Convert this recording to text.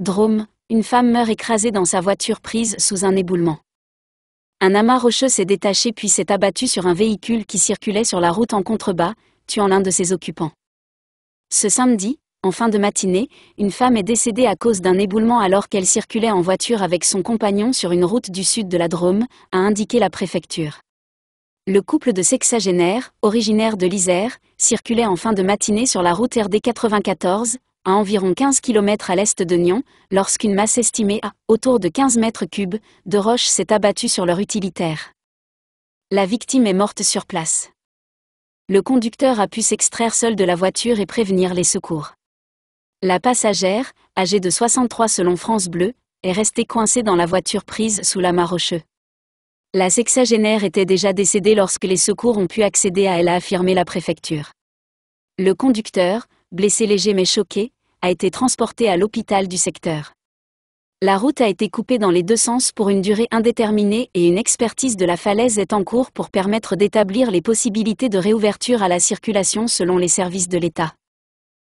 Drôme, une femme meurt écrasée dans sa voiture prise sous un éboulement. Un amas rocheux s'est détaché puis s'est abattu sur un véhicule qui circulait sur la route en contrebas, tuant l'un de ses occupants. Ce samedi, en fin de matinée, une femme est décédée à cause d'un éboulement alors qu'elle circulait en voiture avec son compagnon sur une route du sud de la Drôme, a indiqué la préfecture. Le couple de sexagénaires, originaire de l'Isère, circulait en fin de matinée sur la route RD 94, à environ 15 km à l'est de Nyon, lorsqu'une masse estimée à autour de 15 mètres cubes de roche s'est abattue sur leur utilitaire. La victime est morte sur place. Le conducteur a pu s'extraire seul de la voiture et prévenir les secours. La passagère, âgée de 63 selon France Bleu, est restée coincée dans la voiture prise sous la l'amas rocheux. La sexagénaire était déjà décédée lorsque les secours ont pu accéder à elle a affirmé la préfecture. Le conducteur, blessé léger mais choqué, a été transporté à l'hôpital du secteur. La route a été coupée dans les deux sens pour une durée indéterminée et une expertise de la falaise est en cours pour permettre d'établir les possibilités de réouverture à la circulation selon les services de l'État.